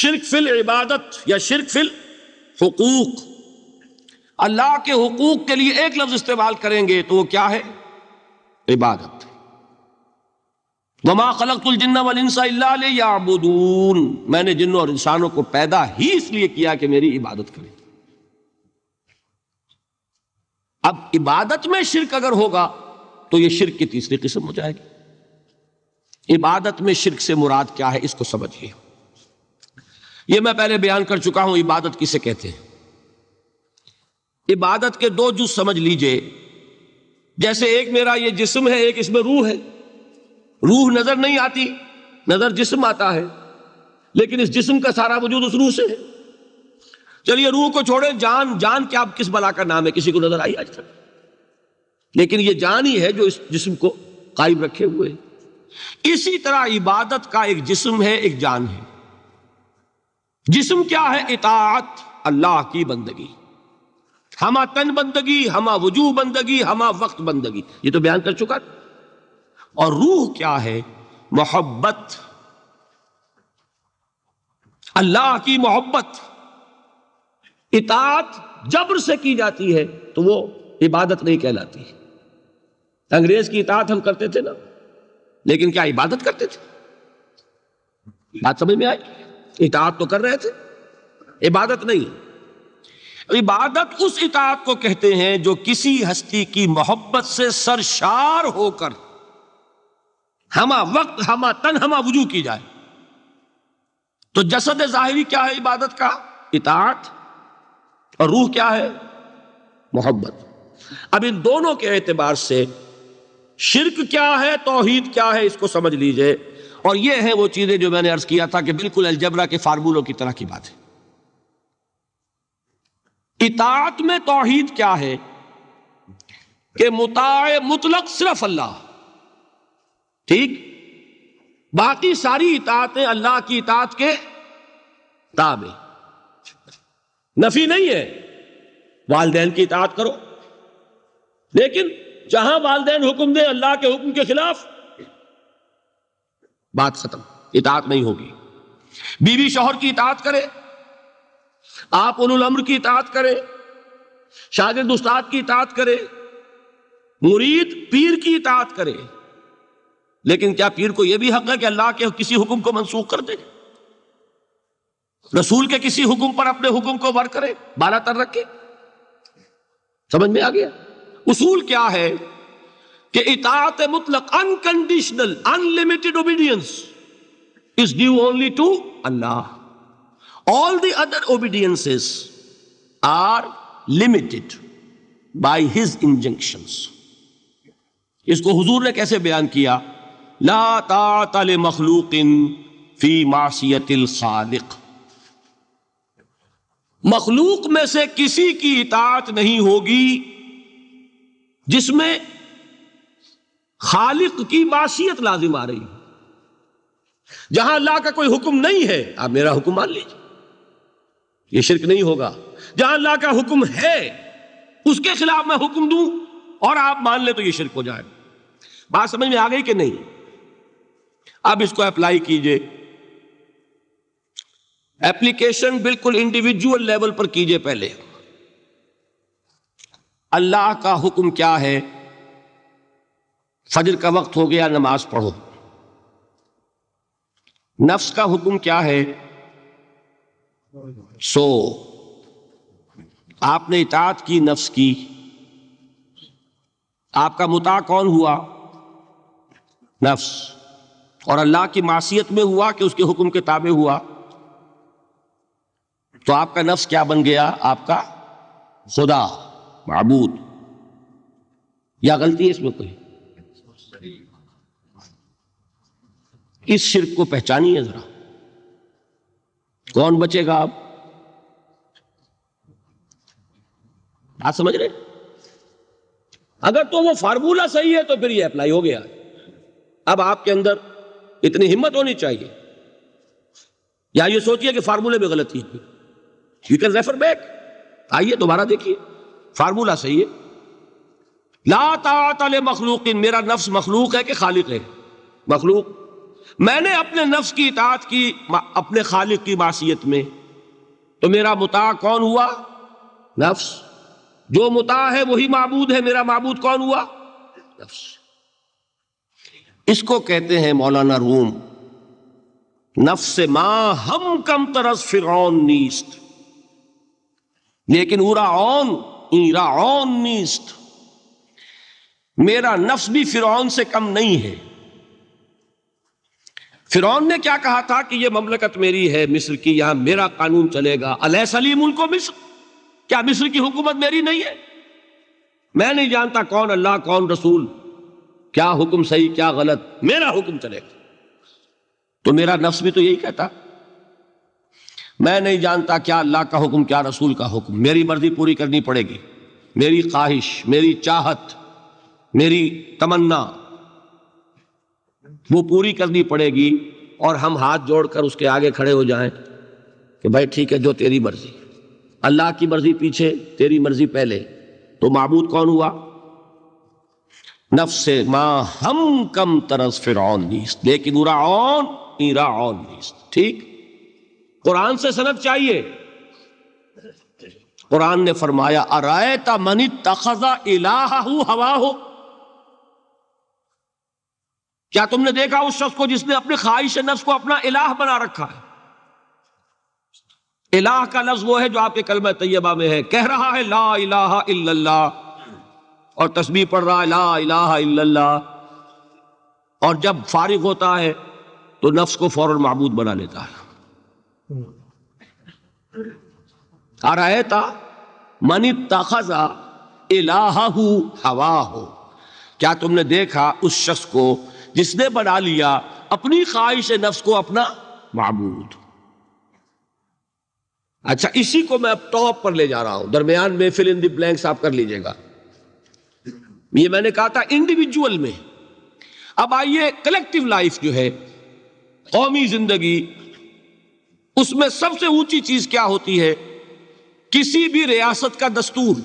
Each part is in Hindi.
शिरक फिल इबादत या शिरक फिल हकूक अल्लाह के हकूक के लिए एक लफ्ज इस्तेमाल करेंगे तो वो क्या है इबादत वमा खलकुल जिन्ना वलिनसाबून मैंने जिन्नों और इंसानों को पैदा ही इसलिए किया कि मेरी इबादत करें अब इबादत में शिरक अगर होगा तो ये शिरक की तीसरी किस्म हो जाएगी इबादत में शिरक से मुराद क्या है इसको समझिए ये मैं पहले बयान कर चुका हूं इबादत किसे कहते हैं इबादत के दो जुज समझ लीजिए जैसे एक मेरा ये जिस्म है एक इसमें रूह है रूह नजर नहीं आती नजर जिस्म आता है लेकिन इस जिस्म का सारा वजूद उस रूह से है चलिए रूह को छोड़े जान जान क्या किस बला का नाम है किसी को नजर आई आज तक लेकिन ये जान ही है जो इस जिस्म को कायम रखे हुए इसी तरह इबादत का एक जिस्म है एक जान है जिस्म क्या है इतात अल्लाह की बंदगी हमा तन बंदगी हमा वजू बंदगी हमा वक्त बंदगी ये तो बयान कर चुका और रूह क्या है मोहब्बत अल्लाह की मोहब्बत इतात जबर से की जाती है तो वो इबादत नहीं कहलाती अंग्रेज की इतात हम करते थे ना लेकिन क्या इबादत करते थे बात समझ में आई इतात तो कर रहे थे इबादत नहीं इबादत उस इतात को कहते हैं जो किसी हस्ती की मोहब्बत से सरशार होकर हमा वक्त हमा तन हमा वजू की जाए तो जसद जाहिरी क्या है इबादत का इतात और रूह क्या है मोहब्बत अब इन दोनों के एतबार से शिरक क्या है तोहहीद क्या है इसको समझ लीजिए और ये है वो चीज़ें जो मैंने अर्ज किया था कि बिल्कुल अलजबरा के फार्मूलों की तरह की बात है इतात में तोहहीद क्या है कि मुताए मुतलक सिर्फ अल्लाह ठीक बाकी सारी इतातें अल्लाह की इतात के ताबे नफी नहीं है वालदेन की इतात करो लेकिन जहां वालदेन हुक्म दे अल्लाह के हुक्म के खिलाफ बात खत्म इतात नहीं होगी बीवी शोहर की इतात करे आप उम्र की इतात करे शागिर्द उस्ताद की इतात करे मुरीद पीर की इतात करे लेकिन क्या पीर को यह भी हक है कि अल्लाह के किसी हुक्म को मनसूख कर दे रसूल के किसी हुक्म पर अपने हुक्म को वर करे बाला तर रखे समझ में आ गया उसूल क्या है कि इतात मुतलक unconditional unlimited obedience is due only to Allah all the other obediences are limited by his injunction इसको हुजूर ने कैसे बयान किया ला अल मखलूक फी मासीतिल खालिक़ मखलूक में से किसी की इतात नहीं होगी जिसमें खालिक की मासीत लाजिम आ रही है जहां अल्लाह का कोई हुक्म नहीं है आप मेरा हुक्म मान लीजिए ये शिरक नहीं होगा जहां अल्लाह का हुक्म है उसके खिलाफ मैं हुक्म दूं और आप मान ले तो ये शिरक हो जाएगा बात समझ में आ गई कि नहीं अब इसको अप्लाई कीजिए एप्लीकेशन बिल्कुल इंडिविजुअल लेवल पर कीजिए पहले अल्लाह का हुक्म क्या है फजर का वक्त हो गया नमाज पढ़ो नफ्स का हुक्म क्या है सो आपने इतात की नफ्स की आपका मुता कौन हुआ नफ्स और अल्लाह की मासीत में हुआ कि उसके हुक्म के ताबे हुआ तो आपका नफ्स क्या बन गया आपका खुदा मबूद या गलती है इसमें कोई इस शिरक को पहचानिए जरा कौन बचेगा आप बात समझ रहे अगर तो वो फार्मूला सही है तो फिर ये अप्लाई हो गया अब आपके अंदर इतनी हिम्मत होनी चाहिए या ये सोचिए कि फार्मूले में गलती है यू कैन रेफर बैक आइए दोबारा देखिए फार्मूला सही है ला ताल मखलूक मेरा नफ्स मखलूक है कि खालिक है मखलूक मैंने अपने नफ्स की इतात की अपने खालिक की मासीत में तो मेरा मुता कौन हुआ नफ्स जो मुता है वही मबूद है मेरा मबूद कौन हुआ नफ्स इसको कहते हैं मौलाना रूम नफ्स मां हम कम तरस फिरौन नीस्त लेकिन उरा ओन ईरा ओन नीस्त मेरा नफ्स भी फिरौन से कम नहीं है फिरौन ने क्या कहा था कि यह ममलकत मेरी है मिस्र की यहां मेरा कानून चलेगा अलैसली मुल्को मिस्र क्या मिस्र की हुकूमत मेरी नहीं है मैं नहीं जानता कौन अल्लाह कौन रसूल क्या हुक्म सही क्या गलत मेरा हुक्म चलेगा तो मेरा नफ्स भी तो यही कहता मैं नहीं जानता क्या अल्लाह का हुक्म क्या रसूल का हुक्म मेरी मर्जी पूरी करनी पड़ेगी मेरी ख्वाहिश मेरी चाहत मेरी तमन्ना वो पूरी करनी पड़ेगी और हम हाथ जोड़कर उसके आगे खड़े हो जाएं कि भाई ठीक है जो तेरी मर्जी अल्लाह की मर्जी पीछे तेरी मर्जी पहले तो मबूद कौन हुआ नफ से माँ हम कम तरस फिर लेकिन ठीक कुरान से सनक चाहिए कुरान ने फरमाया अरायता मनी तखजा इलाहा हवा हो क्या तुमने देखा उस शख्स को जिसने अपने ख्वाहिश नफ्स को अपना इलाह बना रखा है इलाह का लफ्ज वो है जो आपके कलम तैयबा में है कह रहा है ला इलाहा इल्लल्लाह और तस्वीर पढ़ रहा है ला इलाहा इल्लल्लाह और जब फारिग होता है तो नफ्स को फौरन महबूद बना लेता है आ रहा है था मनी तखजा इलाहा हवा हो क्या तुमने देखा उस शख्स को जिसने बना लिया अपनी ख्वाहिश नफ्स को अपना मबूद अच्छा इसी को मैं अब टॉप पर ले जा रहा हूं दरमियान में फिल इन द ब्लैंक्स आप कर लीजिएगा ये मैंने कहा था इंडिविजुअल में अब आइए कलेक्टिव लाइफ जो है कौमी जिंदगी उसमें सबसे ऊंची चीज क्या होती है किसी भी रियासत का दस्तूर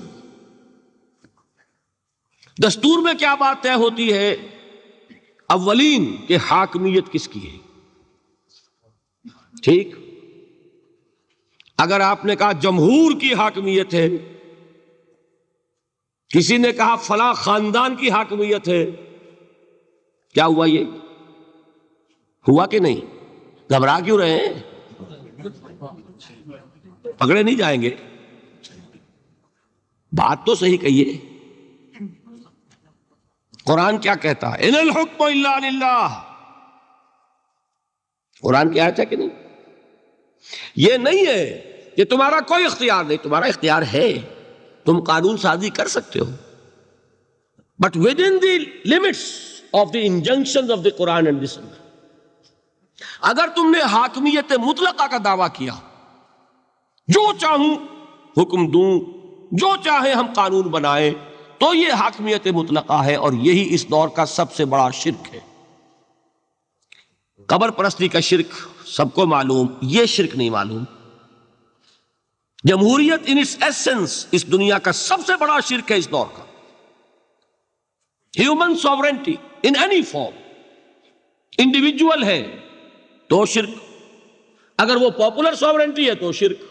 दस्तूर में क्या बात तय होती है अवलीन के हाकमियत किसकी है ठीक अगर आपने कहा जमहूर की हाकमियत है किसी ने कहा फला खानदान की हाकमियत है क्या हुआ ये हुआ कि नहीं घबरा क्यों रहे हैं पकड़े नहीं जाएंगे बात तो सही कहिए कुरान क्या कहता है इनल हुक्म कुरान की आयत है कि नहीं ये नहीं है कि तुम्हारा कोई इख्तियार नहीं तुम्हारा इख्तियार है तुम कानून साजी कर सकते हो but within the limits of the injunction of the Quran and this अगर तुमने हाकमियत मुतलका का दावा किया जो चाहूं हुक्म दूं जो चाहे हम कानून बनाएं तो ये हाकमियत मुतलका है और यही इस दौर का सबसे बड़ा शिरक है कबर परस्ती का शिरक सबको मालूम ये शिरक नहीं मालूम जमहूरियत इन इस एसेंस इस दुनिया का सबसे बड़ा शिरक है इस दौर का human sovereignty in any form individual है तो शिरक अगर वो पॉपुलर सॉवरेंटी है तो शिरक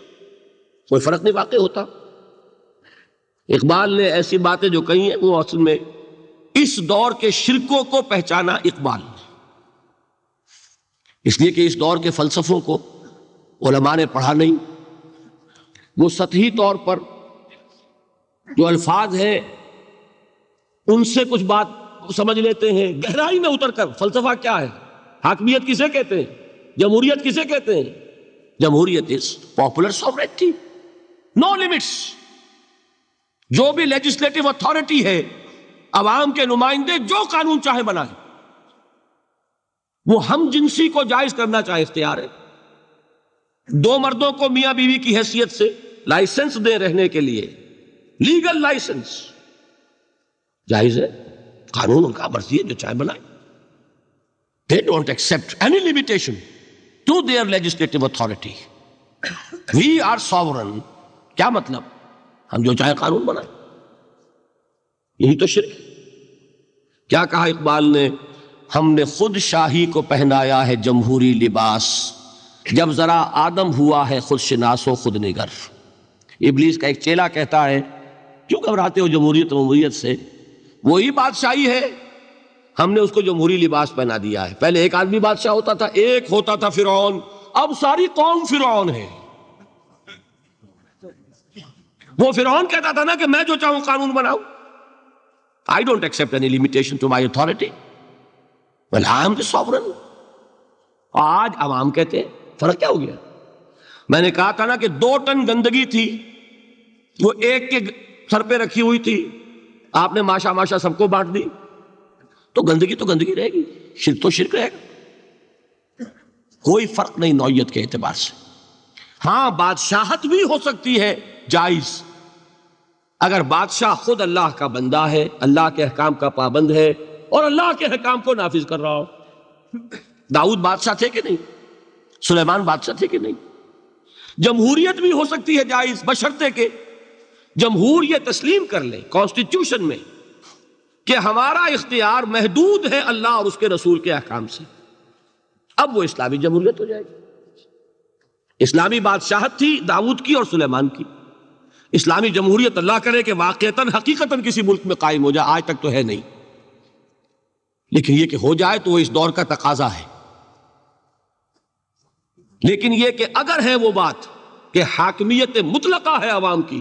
कोई फर्क नहीं वाकई होता इकबाल ने ऐसी बातें जो कही हैं वो असल में इस दौर के शिरकों को पहचाना इकबाल ने इसलिए कि इस दौर के फलसफों को उलमा ने पढ़ा नहीं वो सतही तौर पर जो अल्फाज हैं उनसे कुछ बात समझ लेते हैं गहराई में उतर कर फलसफा क्या है हाकमियत किसे कहते हैं जमहूरियत किसे कहते हैं जमहूरियत is popular sovereignty no limits जो भी लेजिस्लेटिव अथॉरिटी है आवाम के नुमाइंदे जो कानून चाहे बनाए वो हम जिनसी को जायज करना चाहे इख्तियार है दो मर्दों को मियां बीवी की हैसियत से लाइसेंस दे रहने के लिए लीगल लाइसेंस जायज है कानून उनका मर्जी है जो चाहे बनाए they don't accept any limitation to their legislative authority we are sovereign क्या मतलब हम जो चाहे कानून बनाए यही तो शिर क्या कहा इकबाल ने हमने खुद शाही को पहनाया है जमहूरी लिबास जब जरा आदम हुआ है खुद शिनासो खुद निगर इबलीस का एक चेला कहता है क्यों घबराते हो जमहूरियत ममूरियत से वही बादशाही है हमने उसको जमहूरी लिबास पहना दिया है पहले एक आदमी बादशाह होता था एक होता था फिरौन अब सारी कौम फिरौन है वो फिर कहता था ना कि मैं जो चाहूं कानून बनाऊ I don't accept any limitation to my authority well I am sovereign आज आवाम कहते हैं फर्क क्या हो गया मैंने कहा था ना कि दो टन गंदगी थी वो एक के सर पे रखी हुई थी आपने माशा माशा सबको बांट दी तो गंदगी तो गंदगी रहेगी शिर तो शिरक रहेगा कोई फर्क नहीं नौयत के एतबार से हां बादशाहत भी हो सकती है जायज अगर बादशाह खुद अल्लाह का बंदा है अल्लाह के अहकाम का पाबंद है और अल्लाह के अहकाम को नाफिज कर रहा हो दाऊद बादशाह थे कि नहीं सुलेमान बादशाह थे कि नहीं जमहूरियत भी हो सकती है जायज बशर्ते के जमहूर यह तस्लीम कर ले कॉन्स्टिट्यूशन में कि हमारा इख्तियार महदूद है अल्लाह और उसके रसूल के अहकाम से अब वो इस्लामी जमहूरियत हो जाएगी इस्लामी बादशाहत थी दाऊद की और सुलेमान की इस्लामी जमहूरियत अल्लाह करे कि वाक़ता हकीकता किसी मुल्क में कायम हो जाए आज तक तो है नहीं लेकिन यह कि हो जाए तो वह इस दौर का तकाजा है लेकिन यह कि अगर है वो बात कि हाकमियत मुतलका है अवाम की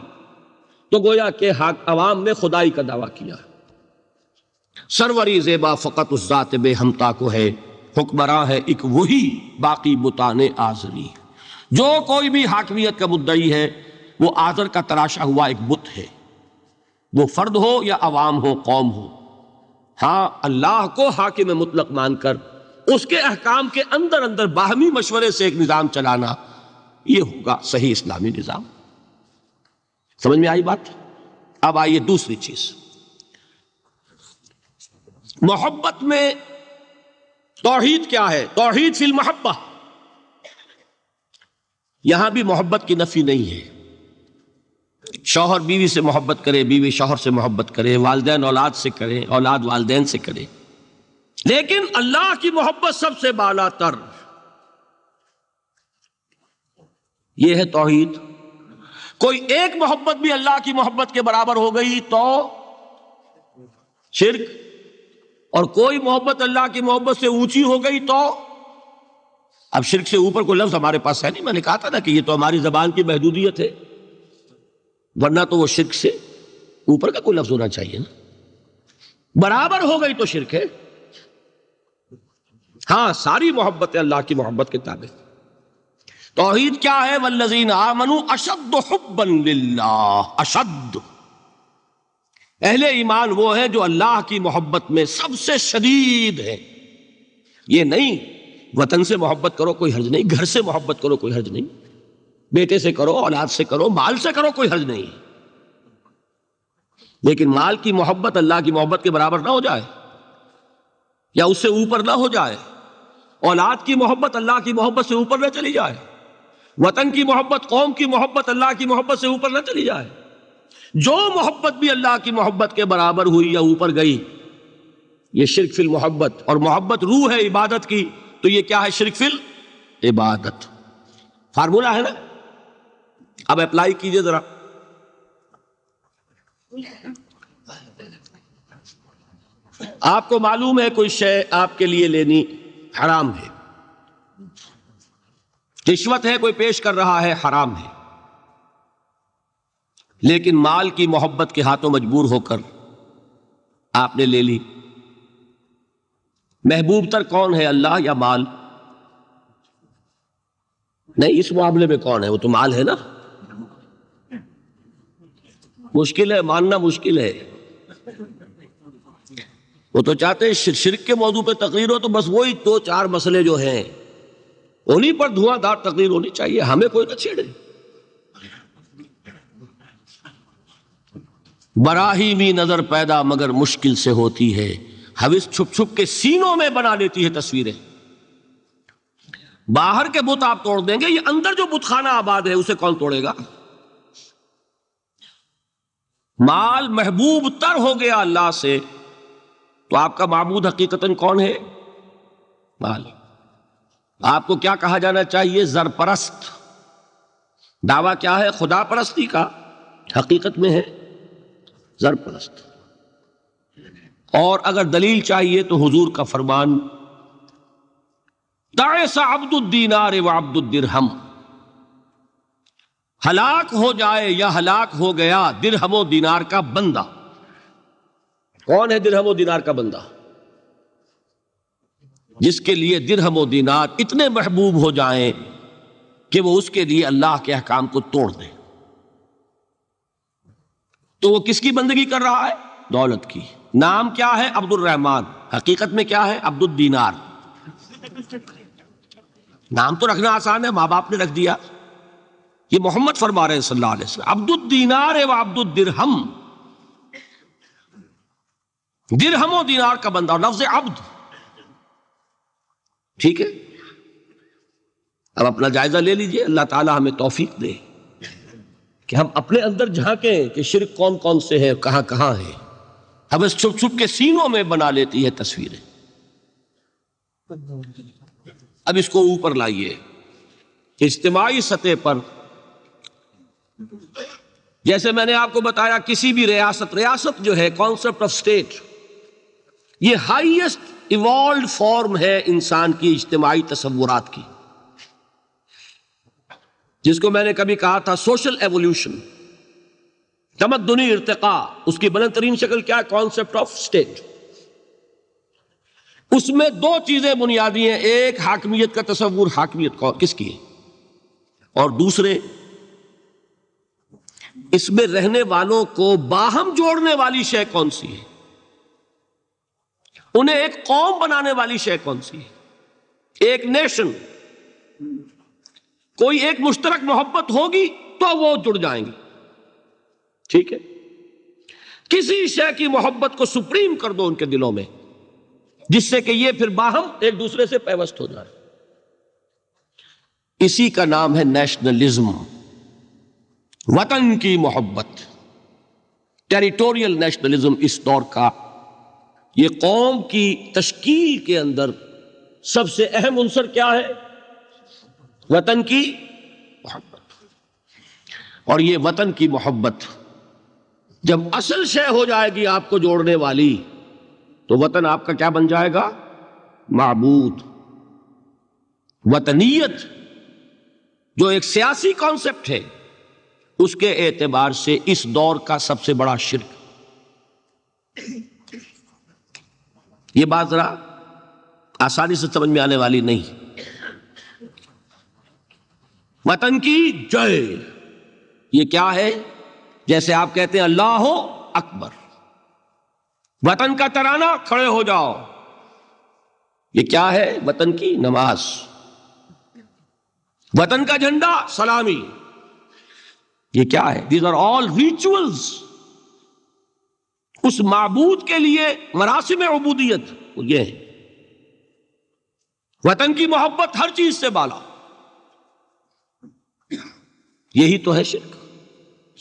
तो गोया के अवाम ने खुदाई का दावा किया सरवरी जेबा फ़कत उस ज़ात हमता को है हुक्मरां है एक वही बाकी बुतान आजरी जो कोई भी हाकमियत का मुद्दई है वो आदर का तराशा हुआ एक बुत है वो फर्द हो या अवाम हो कौम हो हाँ अल्लाह को में मुतलक मानकर उसके अहकाम के अंदर अंदर बाहमी मशवरे से एक निज़ाम चलाना ये होगा सही इस्लामी निज़ाम समझ में आई बात अब आइए दूसरी चीज मोहब्बत में तोहहीद क्या है तोहहीद फिल मोहब्बत यहां भी मोहब्बत की नफी नहीं है शौहर बीवी से मोहब्बत करे बीवी शौहर से मोहब्बत करे वालदे औलाद से करे औलाद वालदेन से करे लेकिन अल्लाह की मोहब्बत सबसे बाला तर यह है तोहीद कोई एक मोहब्बत भी अल्लाह की मोहब्बत के बराबर हो गई तो शिरक और कोई मोहब्बत अल्लाह की मोहब्बत से ऊंची हो गई तो अब शिरक से ऊपर कोई लफ्ज हमारे पास है नहीं मैंने कहा था ना कि ये तो हमारी जबान की महदूदियत है वरना तो वो शिरक से ऊपर का कोई लफ्ज होना चाहिए ना बराबर हो गई तो शिरक है हाँ सारी मोहब्बत है अल्लाह की मोहब्बत के ताबे तोहहीद क्या है वल्लजीन आमनु अशद लिल्लाह अशद अहले ईमान वो है जो अल्लाह की मोहब्बत में सबसे शदीद है ये नहीं वतन से मोहब्बत करो कोई हर्ज नहीं घर से मोहब्बत करो कोई हर्ज नहीं बेटे से करो औलाद से करो माल से करो कोई हर्ज नहीं लेकिन माल की मोहब्बत अल्लाह की मोहब्बत के बराबर ना हो जाए या उससे ऊपर ना हो जाए औलाद की मोहब्बत अल्लाह की मोहब्बत से ऊपर ना चली जाए वतन की मोहब्बत कौम की मोहब्बत अल्लाह की मोहब्बत से ऊपर ना चली जाए जो मोहब्बत भी अल्लाह की मोहब्बत के बराबर हुई या ऊपर गई ये शिरक फिल मोहब्बत और मोहब्बत रूह है इबादत की तो ये क्या है शिरक फिल इबादत फार्मूला है ना अब अप्लाई कीजिए जरा आपको मालूम है कोई शय आपके लिए लेनी हराम है रिश्वत है कोई पेश कर रहा है हराम है लेकिन माल की मोहब्बत के हाथों मजबूर होकर आपने ले ली महबूब तर कौन है अल्लाह या माल नहीं इस मामले में कौन है वो तो माल है ना मुश्किल है मानना मुश्किल है वो तो चाहते हैं शिर, शिरक के मौजू पे तकरीर हो तो बस वही दो तो चार मसले जो हैं उन्हीं पर धुआंधार तकरीर होनी चाहिए हमें कोई ना छेड़े बराहीमी नजर पैदा मगर मुश्किल से होती है हविस छुप छुप के सीनों में बना लेती है तस्वीरें बाहर के बुत आप तोड़ देंगे ये अंदर जो बुतखाना आबाद है उसे कौन तोड़ेगा माल महबूब तर हो गया अल्लाह से तो आपका मामूद हकीकतन कौन है माल आपको क्या कहा जाना चाहिए जरपरस्त दावा क्या है खुदा परस्ती का हकीकत में है जरपरस्त और अगर दलील चाहिए तो हुजूर का फरमान तायसा अब्दुद्दीनार व अब्दुद्दिरहम हलाक हो जाए या हलाक हो गया दिरहमो दिनार का बंदा कौन है दिरहमो दिनार का बंदा जिसके लिए दिरहमो दिनार इतने महबूब हो जाए कि वो उसके लिए अल्लाह के अहकाम को तोड़ दे तो वो किसकी बंदगी कर रहा है दौलत की नाम क्या है अब्दुल रहमान हकीकत में क्या है अब्दुल दीनार नाम तो रखना आसान है मां बाप ने रख दिया ये मोहम्मद फरमा रहे हैं सल्लल्लाहु है वसल्लम अब्दुद्दिरहम दिरहम और का बंदा लफ्ज अब्द ठीक है अब अपना जायजा ले लीजिए अल्लाह ताला हमें तौफीक दे कि हम अपने अंदर झांके कि शिरक कौन कौन से है कहां कहां है हमें छुप छुप के सीनों में बना लेती है तस्वीरें अब इसको ऊपर लाइए इज्तमाही सतह पर जैसे मैंने आपको बताया किसी भी रियासत रियासत जो है कॉन्सेप्ट ऑफ स्टेट ये हाईएस्ट इवॉल्व फॉर्म है इंसान की इज्तमाही तस्वुरात की जिसको मैंने कभी कहा था सोशल एवोल्यूशन तमदनी इरतका उसकी बुलंद तरीन शक्ल क्या है कॉन्सेप्ट ऑफ स्टेट उसमें दो चीजें बुनियादी हैं एक हाकमियत का तस्वूर हाकमियत किसकी है और दूसरे इसमें रहने वालों को बाहम जोड़ने वाली शय कौन सी है उन्हें एक कौम बनाने वाली शय कौन सी है एक नेशन कोई एक मुश्तरक मोहब्बत होगी तो वो जुड़ जाएंगे ठीक है किसी शय की मोहब्बत को सुप्रीम कर दो उनके दिलों में जिससे कि ये फिर बाहम एक दूसरे से पैवस्त हो जाए इसी का नाम है नेशनलिज्म वतन की मोहब्बत टेरिटोरियल नेशनलिज्म इस दौर का ये कौम की तश्कील के अंदर सबसे अहम उनसर क्या है वतन की मोहब्बत और ये वतन की मोहब्बत जब असल शय हो जाएगी आपको जोड़ने वाली तो वतन आपका क्या बन जाएगा मबूद वतनीयत जो एक सियासी कॉन्सेप्ट है उसके एतबार से इस दौर का सबसे बड़ा शिरक ये बात जरा आसानी से समझ में आने वाली नहीं वतन की जय ये क्या है जैसे आप कहते हैं अल्लाह हो अकबर वतन का तराना खड़े हो जाओ ये क्या है वतन की नमाज वतन का झंडा सलामी ये क्या है दीज आर ऑल रिचुअल्स उस मबूद के लिए मरासिम अबूदियत ये है वतन की मोहब्बत हर चीज से बाला यही तो है शिरक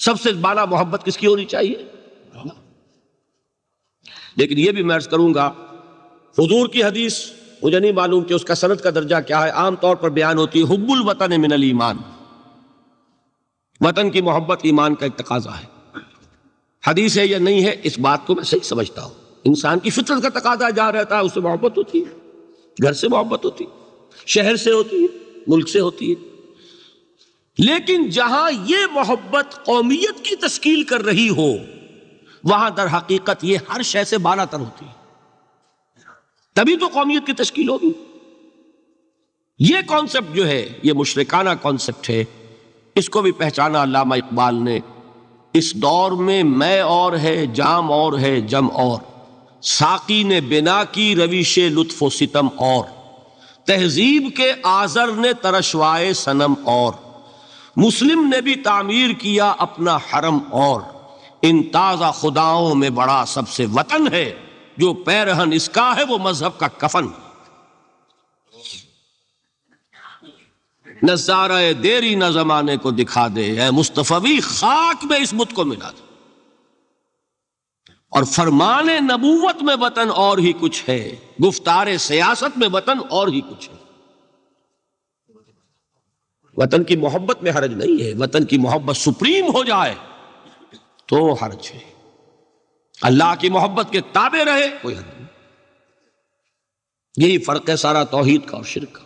सबसे बाला मोहब्बत किसकी होनी चाहिए लेकिन यह भी मैं अर्ज करूंगा हजूर की हदीस मुझे नहीं मालूम कि उसका सनत का दर्जा क्या है आमतौर पर बयान होती है हुब्बुल वतन मिनल ईमान वतन की मोहब्बत ईमान का एक तकाजा है हदीस है या नहीं है इस बात को मैं सही समझता हूँ इंसान की फितरत का तकाजा जहाँ रहता है उससे मोहब्बत होती है घर से मोहब्बत होती है शहर से होती है मुल्क से होती है लेकिन जहां यह मोहब्बत कौमियत की तश्कील कर रही हो वहां दर हकीकत यह हर शय से बाला तर होती है तभी तो कौमियत की तश्कील होगी ये कॉन्सेप्ट जो है ये मुशरकाना कॉन्सेप्ट है इसको भी पहचाना अलामा इकबाल ने इस दौर में मैं और है जाम और है जम और साकी ने बिना की रविश लुत्फ सितम और तहजीब के आजर ने तरशवाए सनम और मुस्लिम ने भी तामीर किया अपना हरम और इन ताज़ा खुदाओं में बड़ा सबसे वतन है जो पैरहन इसका है वो मजहब का कफन है न सारा देरी न जमाने को दिखा दे है मुस्तफ़वी खाक में इस बुत को मिला दे और फरमान नबूवत में वतन और ही कुछ है गुफ्तार सियासत में वतन और ही कुछ है वतन की मोहब्बत में हरज नहीं है वतन की मोहब्बत सुप्रीम हो जाए तो हरज है अल्लाह की मोहब्बत के ताबे रहे कोई हर्ज नहीं यही फर्क है सारा तोहहीद का और शिरक का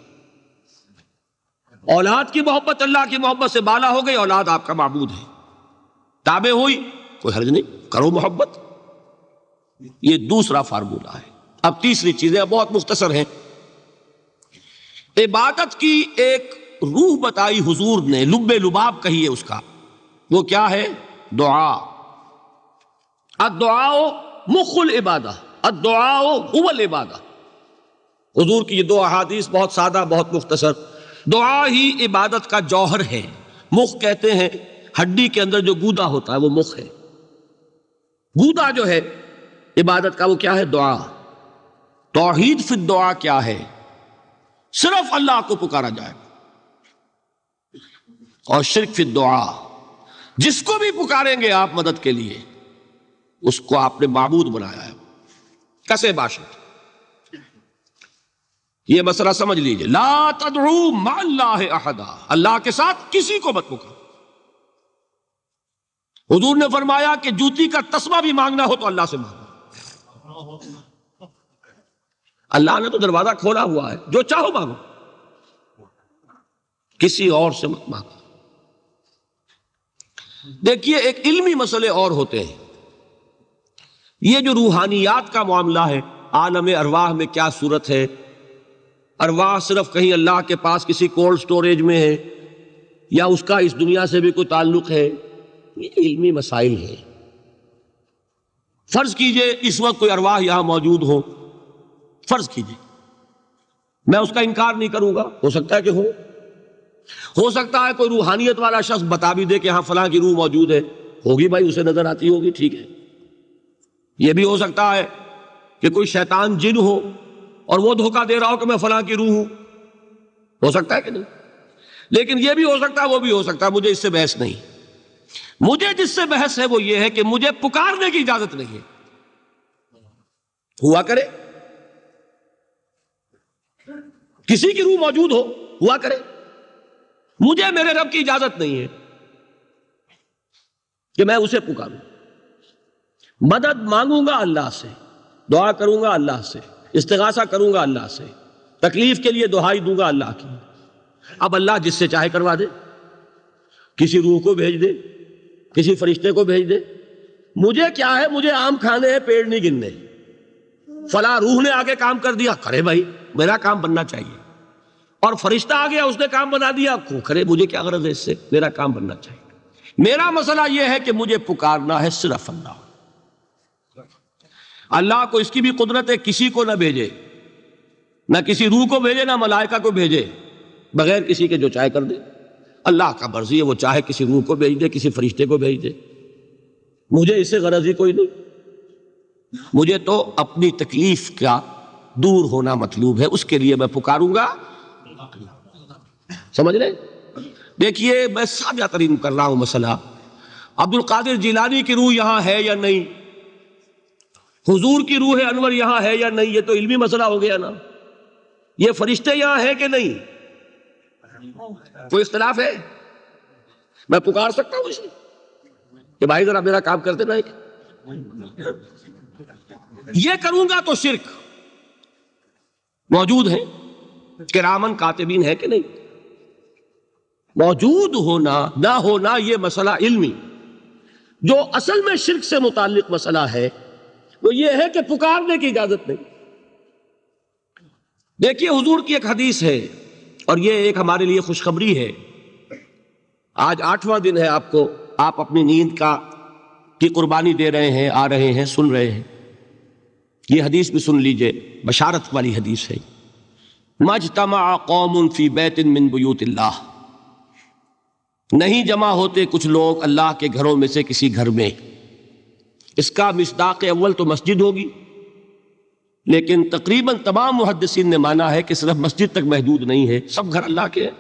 औलाद की मोहब्बत अल्लाह की मोहब्बत से बाला हो गई औलाद आपका मबूद है ताबे हुई कोई हर्ज नहीं करो मोहब्बत ये दूसरा फार्मूला है अब तीसरी चीजें बहुत मुख्तसर हैं इबादत की एक रूह बताई हुजूर ने लुबे लुबाब कही है उसका वो क्या है दुआ अदुआओ मुखुल इबादा अदुआओ उबल इबादा हुजूर की ये दो अहादीस बहुत सादा बहुत मुख्तसर दुआ ही इबादत का जौहर है मुख कहते हैं हड्डी के अंदर जो गूदा होता है वो मुख है गूदा जो है इबादत का वो क्या है दुआ तोहहीद फिर दुआ क्या है सिर्फ अल्लाह को पुकारा जाए और शिरक फिर दुआ जिसको भी पुकारेंगे आप मदद के लिए उसको आपने मबूद बनाया है कसे बाशिक ये मसला समझ लीजिए ला तदरू माल्लाहदा अल्लाह के साथ किसी को मत पुकारो हजूर ने फरमाया कि जूती का तस्मा भी मांगना हो तो अल्लाह से मांगो अल्लाह ने तो दरवाजा खोला हुआ है जो चाहो मांगो किसी और से मत मांगो देखिए एक इलमी मसले और होते हैं ये जो रूहानियात का मामला है आलम अरवाह में क्या सूरत है अरवाह सिर्फ कहीं अल्लाह के पास किसी कोल्ड स्टोरेज में है या उसका इस दुनिया से भी कोई ताल्लुक है ये इल्मी मसाइल है फर्ज कीजिए इस वक्त कोई अरवाह यहां मौजूद हो फर्ज कीजिए मैं उसका इनकार नहीं करूंगा हो सकता है कि हो हो सकता है कोई रूहानियत वाला शख्स बता भी दे कि हाँ फला की रूह मौजूद है होगी भाई उसे नजर आती होगी ठीक है यह भी हो सकता है कि कोई शैतान जिन हो और वो धोखा दे रहा हो कि मैं फला की रूह हूं हो सकता है कि नहीं लेकिन ये भी हो सकता है वो भी हो सकता है मुझे इससे बहस नहीं मुझे जिससे बहस है वो ये है कि मुझे पुकारने की इजाजत नहीं है हुआ करे किसी की रूह मौजूद हो हुआ करे मुझे मेरे रब की इजाजत नहीं है कि मैं उसे पुकारूं मदद मांगूंगा अल्लाह से दुआ करूंगा अल्लाह से इस्तगासा करूंगा अल्लाह से तकलीफ के लिए दुहाई दूंगा अल्लाह की अब अल्लाह जिससे चाहे करवा दे किसी रूह को भेज दे किसी फरिश्ते को भेज दे मुझे क्या है मुझे आम खाने हैं पेड़ नहीं गिनने फला रूह ने आगे काम कर दिया करे भाई मेरा काम बनना चाहिए और फरिश्ता आ गया उसने काम बना दिया करे मुझे क्या गरज है इससे मेरा काम बनना चाहिए मेरा मसला यह है कि मुझे पुकारना है सिर्फ अल्लाह अल्लाह को इसकी भी कुदरत है किसी को ना भेजे ना किसी रूह को भेजे ना मलाइका को भेजे बगैर किसी के जो चाहे कर दे अल्लाह का मर्जी है वो चाहे किसी रूह को भेज दे किसी फरिश्ते को भेज दे मुझे इससे गरज ही कोई नहीं मुझे तो अपनी तकलीफ का दूर होना मतलूब है उसके लिए मैं पुकारूंगा समझ रहे देखिए मैं साझा तरीन कर रहा हूं मसला अब्दुल कादिर जिलानी की रूह यहां है या नहीं हुजूर की रूह अनवर यहां है या नहीं ये तो इल्मी मसला हो गया ना ये फरिश्ते यहां है कि नहीं कोई इख्तलाफ है मैं पुकार सकता हूं इसे कि भाई जरा मेरा काम करते ना ये करूंगा तो शिरक मौजूद है कि रामन कातिबीन है कि नहीं मौजूद होना ना होना यह मसला इल्मी जो असल में शिरक से मुतालिक मसला है वो तो ये है कि पुकारने की इजाजत नहीं देखिए हुजूर की एक हदीस है और ये एक हमारे लिए खुशखबरी है आज आठवां दिन है आपको आप अपनी नींद का की कुर्बानी दे रहे हैं आ रहे हैं सुन रहे हैं ये हदीस भी सुन लीजिए बशारत वाली हदीस है मजतमा कौम फी बैतिन मिन बुयूतिल्लाह नहीं जमा होते कुछ लोग अल्लाह के घरों में से किसी घर में इसका मिसदाक अव्वल तो मस्जिद होगी लेकिन तकरीबन तमाम मुहदसिन ने माना है कि सिर्फ मस्जिद तक महदूद नहीं है सब घर अल्लाह के हैं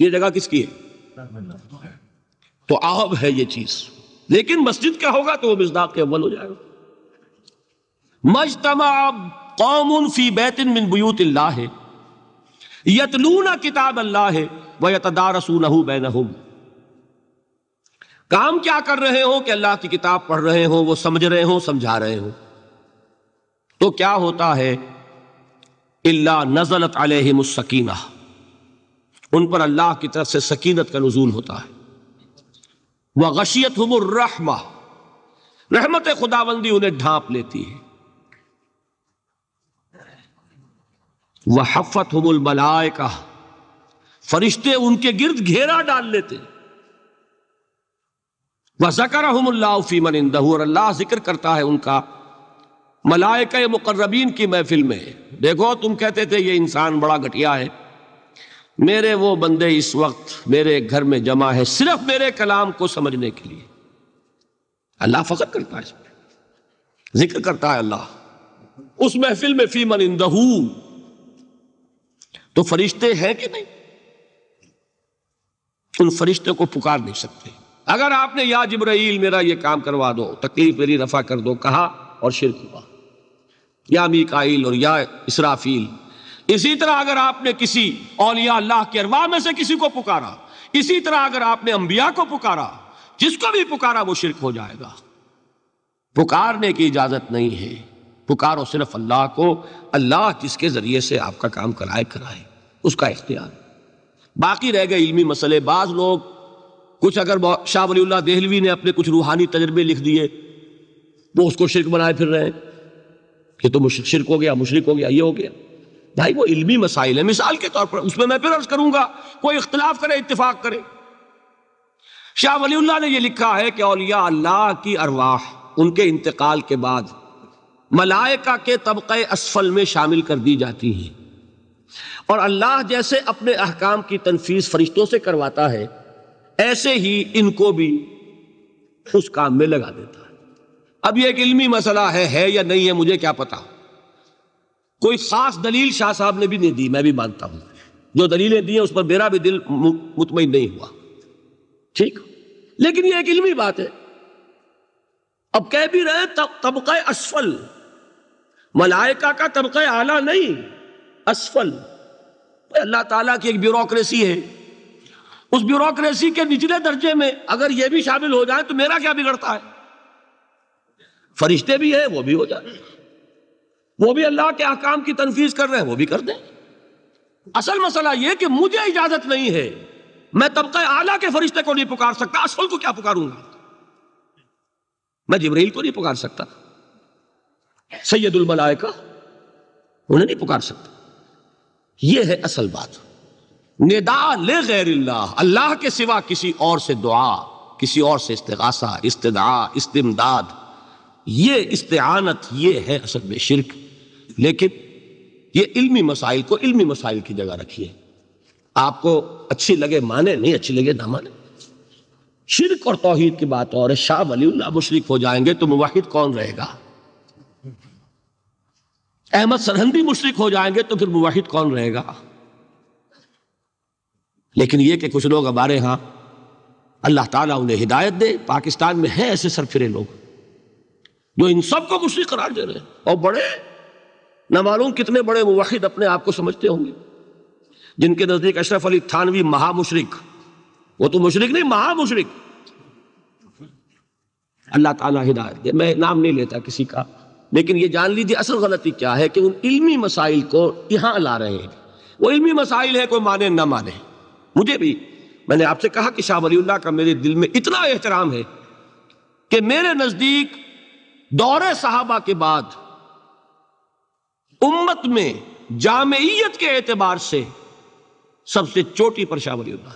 ये जगह किसकी है तो आब है ये चीज लेकिन मस्जिद का होगा तो वो मिसदाक अव्वल हो जाएगा मजतमा कौम फी बैतिन मिन बयूत अल्लाह है यतलूना किताब अल्लाह है वह बैन बैनहुम काम क्या कर रहे हो कि अल्लाह की किताब पढ़ रहे हो वो समझ रहे हो समझा रहे हो तो क्या होता है इल्ला नजलत अलहमसकीना उन पर अल्लाह की तरफ से सकीनत का नजूल होता है वह गशियत हमरहमा रहमत खुदाबंदी उन्हें ढांप लेती है वह हफत हमल का फरिश्ते उनके गिर्द घेरा डाल लेते हैं व फ़ीमन इंदहू और अल्लाह जिक्र करता है उनका मलायक मुकर्रबीन की महफिल में देखो तुम कहते थे ये इंसान बड़ा घटिया है मेरे वो बंदे इस वक्त मेरे घर में जमा है सिर्फ मेरे कलाम को समझने के लिए अल्लाह फ़ख्र करता है जिक्र करता है अल्लाह उस महफिल में फ़ी मन इंदहू तो फरिश्ते हैं कि नहीं उन फरिश्ते को पुकार नहीं सकते अगर आपने या जबराइल मेरा ये काम करवा दो तकलीफ मेरी रफा कर दो कहा और शिरक हुआ या मीकाइल और या इसराफील इसी तरह अगर आपने किसी औलिया अल्लाह के अरवा में से किसी को पुकारा इसी तरह अगर आपने अंबिया को पुकारा जिसको भी पुकारा वो शिरक हो जाएगा पुकारने की इजाजत नहीं है पुकारो सिर्फ अल्लाह को अल्लाह जिसके जरिए से आपका काम कराए कराए उसका इख्तियार बाकी रह गए इल्मी मसले बाज लोग कुछ अगर शाह वली देहलवी ने अपने कुछ रूहानी तजर्बे लिख दिए वो उसको शिरक बनाए फिर रहे हैं ये तो शिरक हो गया मुशरक हो गया ये हो गया भाई वो इलमी मसाइल है मिसाल के तौर पर उसमें मैं फिर अर्ज करूंगा कोई इख्तलाफ करे इतफाक करे शाह वली ने यह लिखा है कि अलिया अल्लाह की अरवाह उनके इंतकाल के बाद मलायका के तबके असफल में शामिल कर दी जाती हैं और अल्लाह जैसे अपने अहकाम की तनफीस फरिश्तों से करवाता है ऐसे ही इनको भी उस काम में लगा देता है अब यह एक इल्मी मसला है है या नहीं है मुझे क्या पता कोई खास दलील शाह साहब ने भी नहीं दी मैं भी मानता हूं जो दलीलें दी हैं उस पर मेरा भी दिल मुतमिन नहीं हुआ ठीक लेकिन यह एक इल्मी बात है अब कह भी रहे तबका असफल मलायका का तबका आला नहीं असफल अल्लाह ताला की एक ब्यूरोक्रेसी है उस ब्यूरोक्रेसी के निचले दर्जे में अगर यह भी शामिल हो जाए तो मेरा क्या बिगड़ता है फरिश्ते भी हैं वो भी हो जाए वो भी अल्लाह के अहकाम की तनफीज कर रहे हैं वो भी कर दें असल मसला यह कि मुझे इजाजत नहीं है मैं तबका आला के फरिश्ते को नहीं पुकार सकता असल को क्या पुकारूंगा मैं जिब्रील को नहीं पुकार सकता सैयदुल का उन्हें नहीं पुकार सकता यह है असल बात निदा ले गैर अल्लाह के सिवा किसी और से दुआ किसी और से इस्तगासा इस्तदा इस्तेमदाद ये इस्तानत ये है असल में शिरक लेकिन ये इल्मी मसाइल को इल्मी मसाइल की जगह रखिए आपको अच्छी लगे माने नहीं अच्छी लगे ना माने शिरक और तोहहीद की बात और शाह वली मुशरक हो जाएंगे तो मुवाहिद कौन रहेगा अहमद सरहंदी मुशरक हो जाएंगे तो फिर मुवाहिद कौन रहेगा लेकिन ये कि कुछ लोग हमारे यहाँ अल्लाह ताला उन्हें हिदायत दे पाकिस्तान में है ऐसे सरफिरे लोग जो इन सब को मुश्किल करार दे रहे हैं और बड़े न मालूम कितने बड़े मुवाहिद अपने आप को समझते होंगे जिनके नज़दीक अशरफ अली थानवी महामुशरिक वो तो मुशरक नहीं महामुशरिक अल्लाह ताला हिदायत दे मैं नाम नहीं लेता किसी का लेकिन ये जान लीजिए असल गलती क्या है कि उन इल्मी मसाइल को यहाँ ला रहे हैं वो इल्मी मसाइल है कोई माने ना माने मुझे भी मैंने आपसे कहा कि शाह वलीउल्ला का मेरे दिल में इतना एहतराम है कि मेरे नजदीक दौरे साहबा के बाद उम्मत में जामईत के एतबार से सबसे चोटी पर शाह वलीउल्ला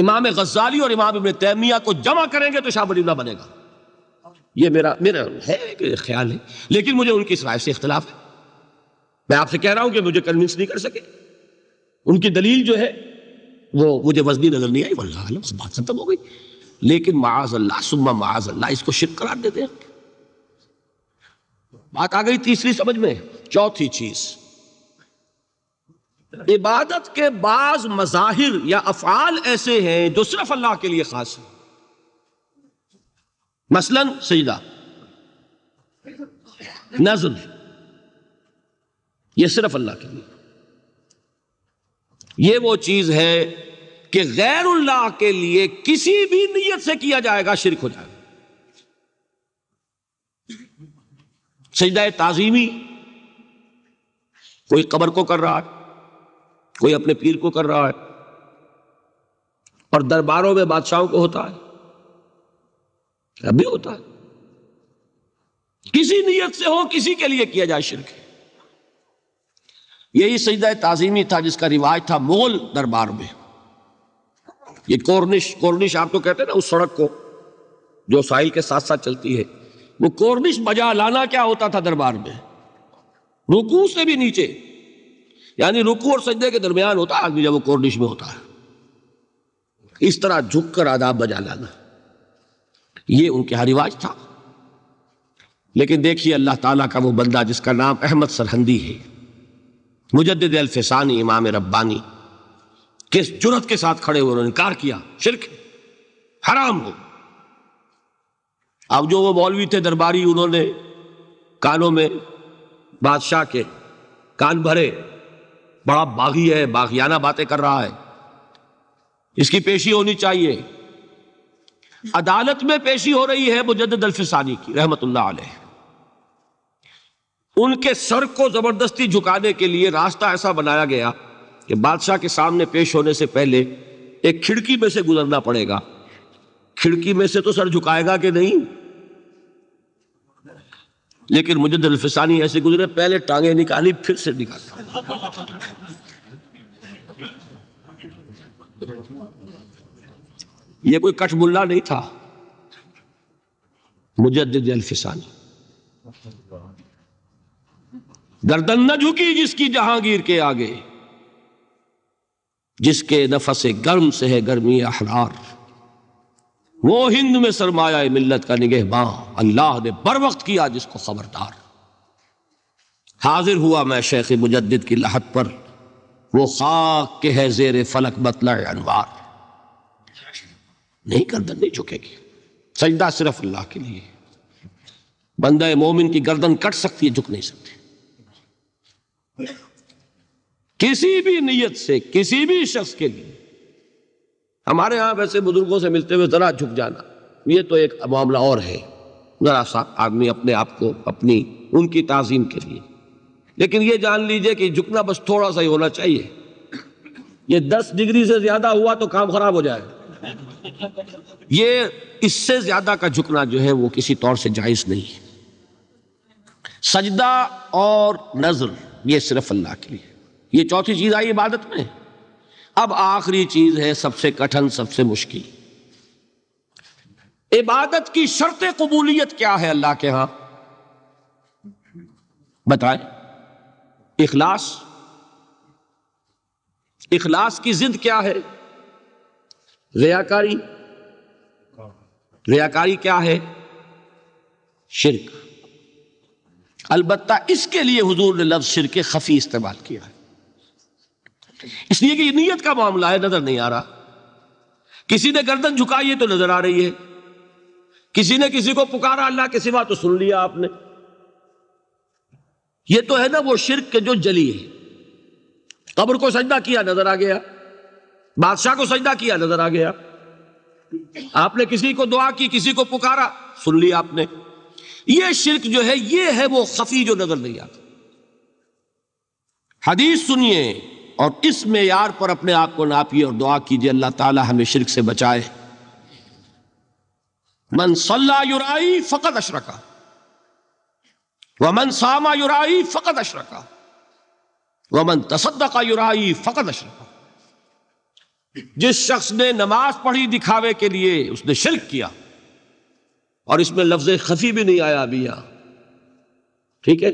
इमाम गजाली और इमाम इबन तैमिया को जमा करेंगे तो शाह वलीउल्ला बनेगा ये मेरा मेरा है ख्याल है लेकिन मुझे उनकी इस राय से इख्तलाफ है मैं आपसे कह रहा हूं कि मुझे कन्विंस नहीं कर सके उनकी दलील जो है वो मुझे वजनी नजर नहीं आई वल्ला आलम बात खत्म हो गई लेकिन माज अल्लाह सुम्मा माज अल्लाह इसको शिर करार देते हैं बात आ गई तीसरी समझ में चौथी चीज इबादत के बाज मजाहिर या अफाल ऐसे हैं जो सिर्फ अल्लाह के लिए खास है मसलन सजदा नजर यह सिर्फ अल्लाह के लिए ये वो चीज है कि गैर उल्लाह के लिए किसी भी नीयत से किया जाएगा शिरक हो जाएगा सजदा ताजीमी कोई कबर को कर रहा है कोई अपने पीर को कर रहा है और दरबारों में बादशाहों को होता है अभी होता है किसी नीयत से हो किसी के लिए किया जाए है यही सजदा ताजीमी था जिसका रिवाज था मोल दरबार में ये कोर्निश कोर्निश आप तो कहते हैं ना उस सड़क को जो साहिल के साथ साथ चलती है वो कोर्निश बजा लाना क्या होता था दरबार में रुकू से भी नीचे यानी रुकू और सजदे के दरमियान होता है आदमी जब वो कोर्निश में होता है इस तरह झुक कर आदाब बजा लाना ये उनके यहाँ रिवाज था लेकिन देखिए अल्लाह ताला का वो बंदा जिसका नाम अहमद सरहंदी है मुजद अलफसानी इमाम रब्बानी किस जुरत के साथ खड़े हुए उन्होंने इनकार किया शिरक हराम हो अब जो वो मौलवी थे दरबारी उन्होंने कानों में बादशाह के कान भरे बड़ा बागी है बागियाना बातें कर रहा है इसकी पेशी होनी चाहिए अदालत में पेशी हो रही है मुजद अलफसानी की रहमतुल्लाह अलैह उनके सर को जबरदस्ती झुकाने के लिए रास्ता ऐसा बनाया गया कि बादशाह के सामने पेश होने से पहले एक खिड़की में से गुजरना पड़ेगा खिड़की में से तो सर झुकाएगा कि नहीं लेकिन मुझे दिलफिसानी ऐसे गुजरे पहले टांगे निकाली फिर से निकाली ये कोई कठमुल्ला नहीं था मुझे दिलफिसानी गर्दन न झुकी जिसकी जहांगीर के आगे जिसके नफस गर्म से है गर्मी अहरार वो हिंद में सरमाया मिल्लत का निगहबां अल्लाह ने बर वक्त किया जिसको खबरदार हाजिर हुआ मैं शेख मुजद्दिद की लहत पर वो खाक के है जेर फलक बतला अनवार नहीं गर्दन नहीं झुकेगी सजदा सिर्फ अल्लाह के लिए बंदा मोमिन की गर्दन कट सकती है झुक नहीं सकती किसी भी नियत से किसी भी शख्स के लिए हमारे यहां वैसे बुजुर्गों से मिलते हुए ज़रा झुक जाना ये तो एक मामला और है ज़रा सा आदमी अपने आप को अपनी उनकी तज़ीम के लिए लेकिन ये जान लीजिए कि झुकना बस थोड़ा सा ही होना चाहिए ये दस डिग्री से ज़्यादा हुआ तो काम खराब हो जाए ये इससे ज़्यादा का झुकना जो है वो किसी तौर से जायज़ नहीं है सजदा और नज़र ये सिर्फ अल्लाह के लिए ये चौथी चीज़ आई इबादत में अब आखिरी चीज़ है सबसे कठिन सबसे मुश्किल इबादत की शर्त कबूलियत क्या है अल्लाह के यहां बताए इखलास इखलास की जिद क्या है रियाकारी रियाकारी क्या है शिरक अलबत् इसके लिए हजूर ने लफ्ज शिर के खफी इस्तेमाल किया है इसलिए कि नीयत का मामला है नजर नहीं आ रहा किसी ने गर्दन झुकाई है तो नजर आ रही है किसी ने किसी को पुकारा अल्लाह के सिवा तो सुन लिया आपने ये तो है ना वो शिरक के जो जली है कब्र को सजदा किया नजर आ गया बादशाह को सजदा किया नजर आ गया आपने किसी को दुआ की किसी को पुकारा सुन लिया आपने ये शिरक जो है ये है वो खफी जो नजर नहीं आता हदीस सुनिए और इस मेयार पर अपने आप को नापिए और दुआ कीजिए अल्लाह ताला हमें शिरक से बचाए मन सल्ला युराई फ़कत अशरका व मन सामा युराई फ़कत अशरका व मन तसदका युराई फ़कत अशरका जिस शख्स ने नमाज पढ़ी दिखावे के लिए उसने शिरक किया और इसमें लफ्ज खफी भी नहीं आया अभी यहां ठीक है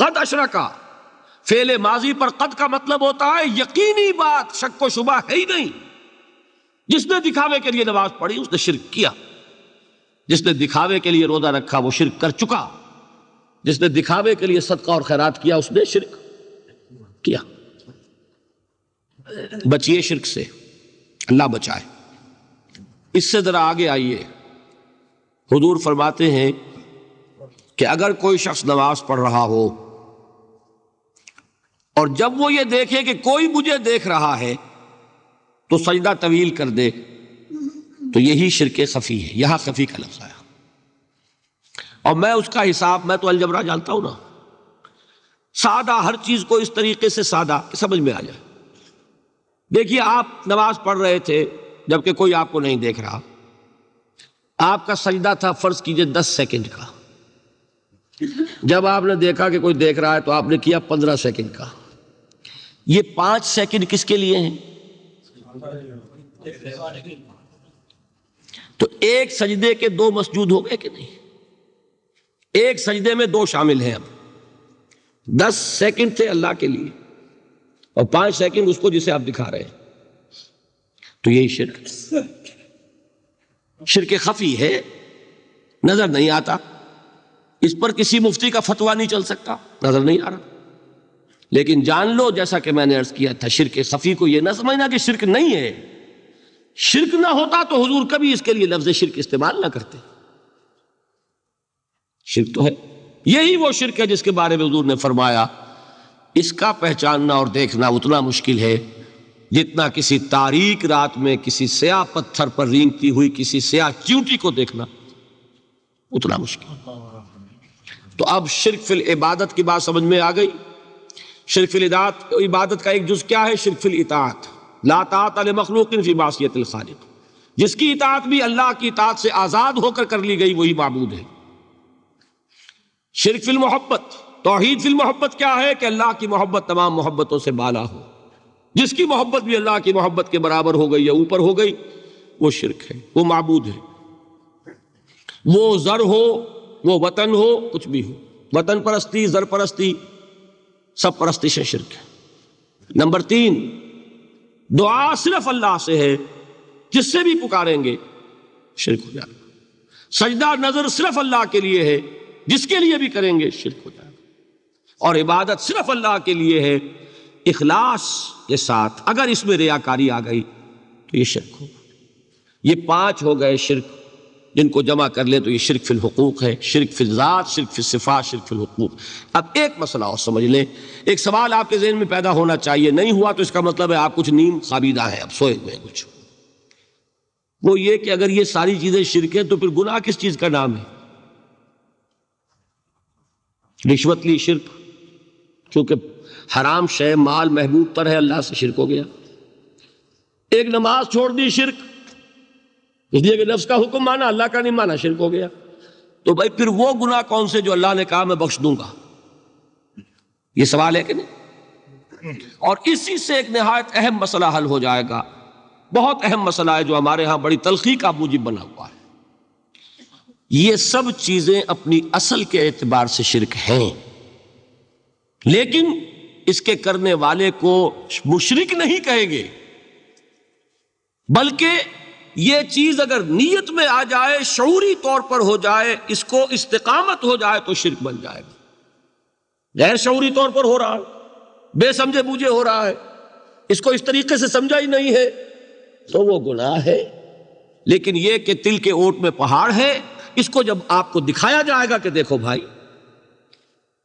कद अशरा का फेले माजी पर कद का मतलब होता है यकीनी बात शक को शुबा है ही नहीं जिसने दिखावे के लिए नमाज पढ़ी उसने शिरक किया जिसने दिखावे के लिए रोजा रखा वो शिरक कर चुका जिसने दिखावे के लिए सदका और खैरात किया उसने शिरक किया बचिए शिरक से अल्लाह बचाए इससे जरा आगे आइए हुजूर फरमाते हैं कि अगर कोई शख्स नमाज पढ़ रहा हो और जब वो ये देखे कि कोई मुझे देख रहा है तो सजदा तवील कर दे तो यही शिरक खफी है यहां खफी का लफ्ज आया और मैं उसका हिसाब मैं तो अलजबरा जानता हूं ना सादा हर चीज को इस तरीके से सादा समझ में आ जाए देखिए आप नमाज पढ़ रहे थे जबकि कोई आपको नहीं देख रहा आपका सजदा था फर्ज कीजिए दस सेकंड का जब आपने देखा कि कोई देख रहा है तो आपने किया पंद्रह सेकंड का ये पांच सेकंड किसके लिए हैं तो एक सजदे के दो मसजूद हो गए कि नहीं एक सजदे में दो शामिल हैं अब दस सेकंड थे अल्लाह के लिए और पांच सेकंड उसको जिसे आप दिखा रहे हैं तो यही शिरक शिरक खफी है नजर नहीं आता इस पर किसी मुफ्ती का फतवा नहीं चल सकता नजर नहीं आ रहा लेकिन जान लो जैसा कि मैंने अर्ज किया था शिरक खफी को यह ना समझना कि शिरक नहीं है शिरक ना होता तो हुजूर कभी इसके लिए लफ्ज शिरक इस्तेमाल ना करते शिरक तो है यही वो शिरक है जिसके बारे में हजूर ने फरमाया इसका पहचानना और देखना उतना मुश्किल है जितना किसी तारीख रात में किसी स्या पत्थर पर रींगती हुई किसी स्या च्यूटी को देखना उतना मुश्किल तो अब शिरफिल इबादत की बात समझ में आ गई शिरफिल इदात इबादत का एक जुज क्या है शिरफिल इतात लातात अल मखलूक फी मासीत खालिक जिसकी इतात भी अल्लाह की इतात से आज़ाद होकर कर ली गई वही मामूद है शिरफिल मोहब्बत तोहहीद फिल मोहब्बत क्या है कि अल्लाह की मोहब्बत तमाम मोहब्बतों से बाला हो जिसकी मोहब्बत भी अल्लाह की मोहब्बत के बराबर हो गई या ऊपर हो गई वो शिरक है वो मबूद है वो जर हो वो वतन हो कुछ भी हो वतन परस्ती जर परस्ती सब परस्ती से शिरक है नंबर तीन दुआ सिर्फ अल्लाह से है जिससे भी पुकारेंगे शिरक हो जाएगा सजदा नजर सिर्फ अल्लाह के लिए है जिसके लिए भी करेंगे शिरक हो जाएगा और इबादत सिर्फ अल्लाह के लिए है इखलास के साथ अगर इसमें रियाकारी आ गई तो ये शिरक हो ये पांच हो गए शिरक जिनको जमा कर ले तो ये शिरक फिल हकूक है शिरक फिल ज़ात शिरक फिल सिफा शिरक फिल हकूक अब एक मसला और समझ लें एक सवाल आपके जहन में पैदा होना चाहिए नहीं हुआ तो इसका मतलब है आप कुछ नीम खाबीदा है अब सोए हुए कुछ वो ये कि अगर ये सारी चीज़ें शिरक हैं तो फिर गुनाह किस चीज़ का नाम है रिश्वत ली शिरक क्योंकि हराम शे माल महबूब तरह अल्लाह से शिरक हो गया एक नमाज छोड़ दी शिरक इसलिए कि नफ्स का हुक्म माना अल्लाह का नहीं माना शिरक हो गया तो भाई फिर वो गुनाह कौन से जो अल्लाह ने कहा मैं बख्श दूंगा ये सवाल है कि नहीं और इसी से एक नहायत अहम मसला हल हो जाएगा बहुत अहम मसला है जो हमारे यहां बड़ी तलखी का मूजिब बना हुआ है ये सब चीजें अपनी असल के एतबार से शिरक हैं लेकिन इसके करने वाले को मुशरक नहीं कहेंगे बल्कि यह चीज अगर नीयत में आ जाए शौरी तौर पर हो जाए इसको इस्तकामत हो जाए तो शिरक बन जाएगा गैर शौरी तौर पर हो रहा है बेसमझे बूझे हो रहा है इसको इस तरीके से समझा ही नहीं है तो वो गुनाह है लेकिन यह कि तिल के ओट में पहाड़ है इसको जब आपको दिखाया जाएगा कि देखो भाई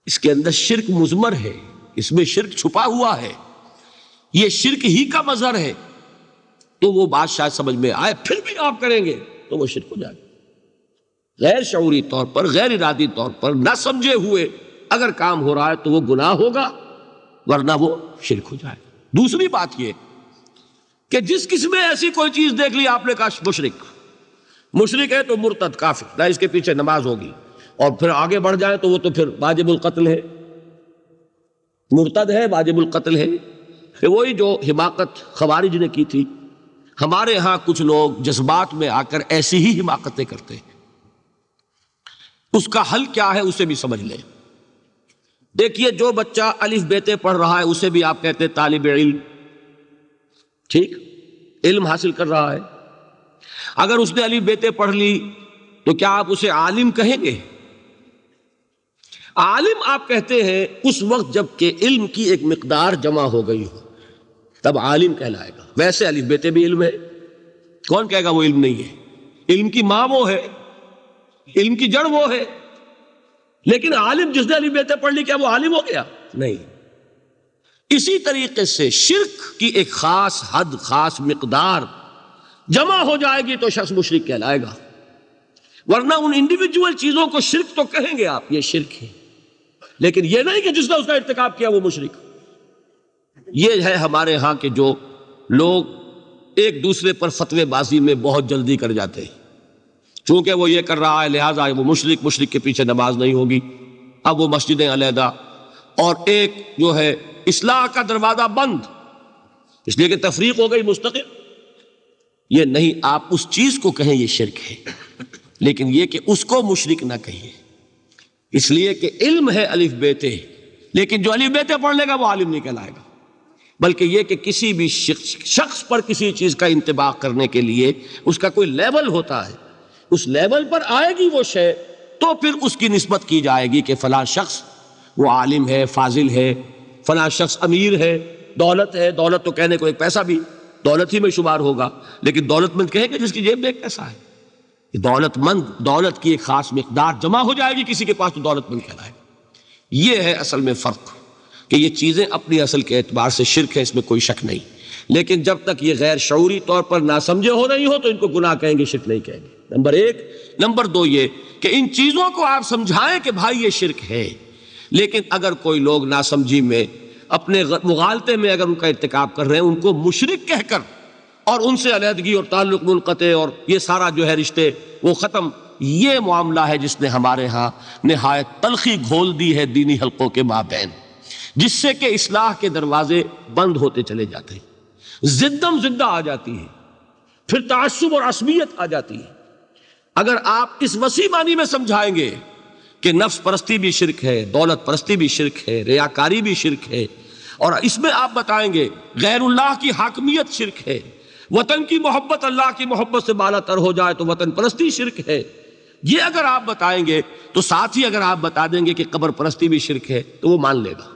इसके अंदर शिरक मुजमर है इसमें शिरक छुपा हुआ है ये शिरक ही का मजहर है तो वो बात शायद समझ में आए फिर भी आप करेंगे तो वो शिरक हो जाएगा गैर शौरी तौर पर गैर इरादी तौर पर ना समझे हुए अगर काम हो रहा है तो वो गुनाह होगा वरना वो शिरक हो जाए दूसरी बात यह कि जिस किस्म ऐसी कोई चीज देख ली आपने कहा मुशरक मुशरक है तो मुर्तद काफिर ना इसके पीछे नमाज होगी और फिर आगे बढ़ जाए तो वो तो फिर वाजिबुल कत्ल है मुर्तद है वाजिबुल कत्ल है वही जो हिमाकत खवारिज ने की थी हमारे यहां कुछ लोग जज्बात में आकर ऐसी ही हिमाकतें करते हैं उसका हल क्या है उसे भी समझ लें देखिए जो बच्चा अलिफ बेते पढ़ रहा है उसे भी आप कहते हैं तालिब इल्म ठीक इल्म हासिल कर रहा है अगर उसने अलिफ बेते पढ़ ली तो क्या आप उसे आलिम कहेंगे आलिम आप कहते हैं उस वक्त जबकि इल्म की एक मकदार जमा हो गई हो तब आलिम कहलाएगा वैसे अलिफ बेटे भी इल्म है कौन कहेगा वो इल्म नहीं है इल्म की माँ वो है इल्म की जड़ वो है लेकिन आलिम जिसने अलिफ बेटे पढ़ ली क्या वो आलिम हो गया नहीं इसी तरीके से शिरक की एक खास हद खास मकदार जमा हो जाएगी तो शख्स मुशरक कहलाएगा वरना उन इंडिविजुअल चीजों को शिरक तो कहेंगे आप ये शिरक है लेकिन यह नहीं कि जिसने उसका इरतकब किया वो मुशरक ये है हमारे यहां के जो लोग एक दूसरे पर फतवेबाजी में बहुत जल्दी कर जाते हैं चूंकि वो ये कर रहा है लिहाजा वो मुशरक मुशरक के पीछे नमाज नहीं होगी अब वो मस्जिदें अलहदा और एक जो है इसलाह का दरवाज़ा बंद इसलिए कि तफरीक हो गई मुस्तकिल ये नहीं आप उस चीज़ को कहें ये शिरक है लेकिन ये कि उसको मुशरक ना कहिए इसलिए कि इल्म है अलिफ बेते लेकिन जो अलिफ बेते पढ़ लेगा वो आलिम नहीं कहलाएगा बल्कि यह कि किसी भी शख्स पर किसी चीज़ का इंतबाह करने के लिए उसका कोई लेवल होता है उस लेवल पर आएगी वो शय तो फिर उसकी नस्बत की जाएगी कि फ़ला शख्स वो आलिम है फाजिल है फ़ला शख्स अमीर है दौलत है दौलत तो कहने को एक पैसा भी दौलत ही में शुमार होगा लेकिन दौलतमंद कहेंगे जिसकी जेब में एक पैसा है दौलतमंद दौलत की एक खास मकदार जमा हो जाएगी किसी के पास तो दौलतमंद कहलाएगा ये है असल में फ़र्क कि ये चीज़ें अपनी असल के एतबार से शिरक है इसमें कोई शक नहीं लेकिन जब तक ये गैर शौरी तौर पर ना समझे हो नहीं हो तो इनको गुनाह कहेंगे शिरक नहीं कहेंगे नंबर एक नंबर दो ये कि इन चीज़ों को आप समझाएं कि भाई ये शिरक है लेकिन अगर कोई लोग नासमझी में अपने मुगालते में अगर उनका इरतकब कर रहे हैं उनको मुशरक कहकर और उनसे अलहदगी और ताल्लुक मुनक़े और ये सारा जो है रिश्ते वो ख़त्म ये मामला है जिसने हमारे यहाँ नहायत तलखी घोल दी है दीनी हल्कों के माबेन जिससे कि इसलाह के दरवाजे बंद होते चले जाते हैं जिद्दम जिद्दा आ जाती है फिर तसब और असमियत आ जाती है अगर आप इस वसी मानी में समझाएंगे कि नफ्स परस्ती भी शिरक है दौलत परस्ती भी शिरक है रियाकारी भी शिरक है और इसमें आप बताएंगे गैरुल्लाह की हाकमियत शिरक है वतन की मोहब्बत अल्लाह की मोहब्बत से बाला तर हो जाए तो वतन परस्ती शिरक है ये अगर आप बताएंगे तो साथ ही अगर आप बता देंगे कि कब्र परस्ती भी शिरक है तो वो मान लेगा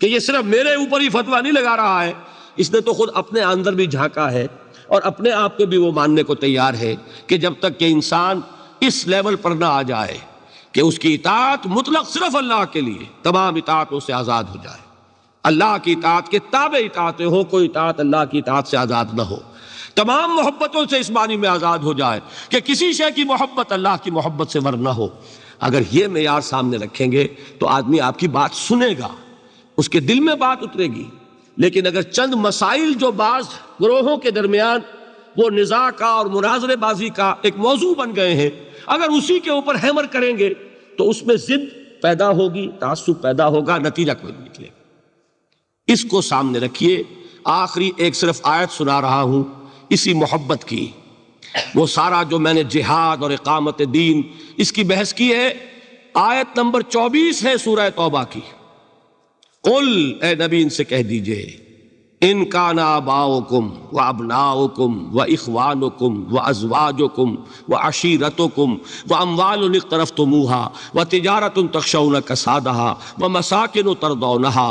कि ये सिर्फ मेरे ऊपर ही फतवा नहीं लगा रहा है इसने तो खुद अपने अंदर भी झांका है और अपने आप को भी वो मानने को तैयार है कि जब तक कि इंसान इस लेवल पर ना आ जाए कि उसकी इतात मुतलक सिर्फ अल्लाह के लिए तमाम इतात उससे आज़ाद हो जाए अल्लाह की इतात के ताबे इतात हो कोई इतात अल्लाह की इतात से आज़ाद ना हो तमाम मोहब्बतों से इस बानी में आज़ाद हो जाए कि किसी शे की मोहब्बत अल्लाह की मोहब्बत से वर ना हो अगर ये मैार सामने रखेंगे तो आदमी आपकी बात सुनेगा उसके दिल में बात उतरेगी लेकिन अगर चंद मसाइल जो बाज ग्रोहों के दरमियान वो निज़ा का और मुनाजरेबाजी का एक मौजू बन गए हैं अगर उसी के ऊपर हैमर करेंगे तो उसमें ज़िद पैदा होगी तासुब पैदा होगा नतीजा कोई निकलेगा इसको सामने रखिए आखिरी एक सिर्फ आयत सुना रहा हूं इसी मोहब्बत की वो सारा जो मैंने जिहाद और इकामत दीन इसकी बहस की है आयत नंबर 24 है सूरह तौबा की कुल ए नबी इनसे कह दीजिए इनका नाबाओकुम व अबनाओकुम व इखवानुकुम व अजवाजुकुम व अशीरतुकुम व अमवाल तरफ तुमूहा व तिजारत तकशौन कसादहा व मसाकिन तरदौनहा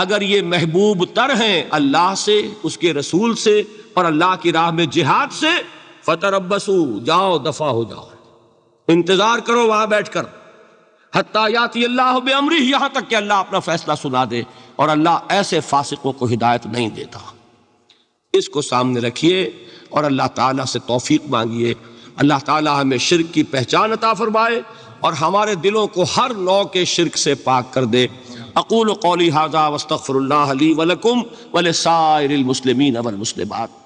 अगर ये महबूब तर हैं अल्लाह से उसके रसूल से और अल्लाह की राह में जिहाद से अब्बसू जाओ दफा हो जाओ इंतजार करो वहां बैठकर हत्याती अल्लाह अमरी यहां तक कि अल्लाह अपना फैसला सुना दे और अल्लाह ऐसे फासिकों को हिदायत नहीं देता इसको सामने रखिए और अल्लाह ताला से तौफीक मांगिए अल्लाह ताला हमें शिरक की पहचान अता फरमाए और हमारे दिलों को हर नौ के शिरक से पाक कर दे अकूल कौली हाजा वस्तफ़रल्ला वलकुम वल सायर मुसलमिन अवल मुसलमान